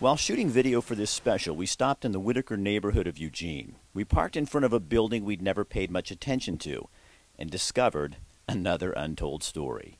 While shooting video for this special, we stopped in the Whitaker neighborhood of Eugene. We parked in front of a building we'd never paid much attention to and discovered another untold story.